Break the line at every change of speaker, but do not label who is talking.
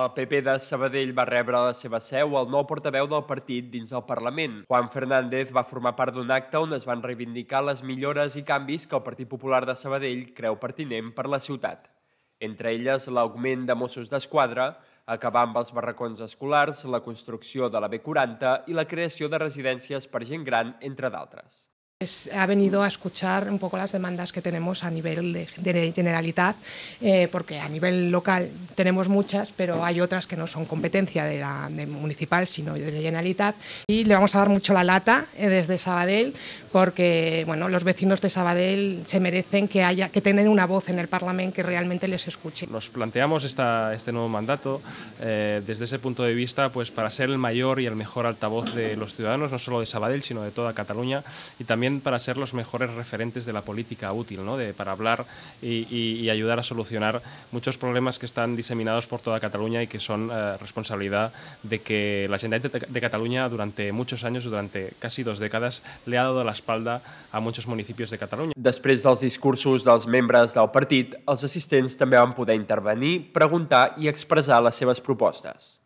El PP de Sabadell va rebre a la seva seu el nou portaveu del partit dins el Parlament. Juan Fernández va formar part d'un acte on es van reivindicar les millores i canvis que el Partit Popular de Sabadell creu pertinent per la ciutat. Entre elles, l'augment de Mossos d'Esquadra, acabar amb els barracons escolars, la construcció de la B40 i la creació de residències per gent gran, entre d'altres.
ha venido a escuchar un poco las demandas que tenemos a nivel de, generalitat, eh, porque a nivel local tenemos muchas, pero hay otras que no son competencia de la municipal, sino de la generalidad. Y le vamos a dar mucho la lata eh, desde Sabadell, porque bueno, los vecinos de Sabadell se merecen que haya que tengan una voz en el Parlamento que realmente les escuche. Nos
planteamos esta, este nuevo mandato eh, desde ese punto de vista, pues para ser el mayor y el mejor altavoz de los ciudadanos, no solo de Sabadell, sino de toda Cataluña y también también para ser los mejores referentes de la política útil, ¿no? de, para hablar y, y, y, ayudar a solucionar muchos problemas que están diseminados por toda Cataluña y que son eh, responsabilidad de que la gente de, de Cataluña
durante muchos años, durante casi dos dècades, le ha dado la espalda a muchos municipis de Catalunya. Després dels discursos dels membres del partit, els assistents també van poder intervenir, preguntar i expressar les seves propostes.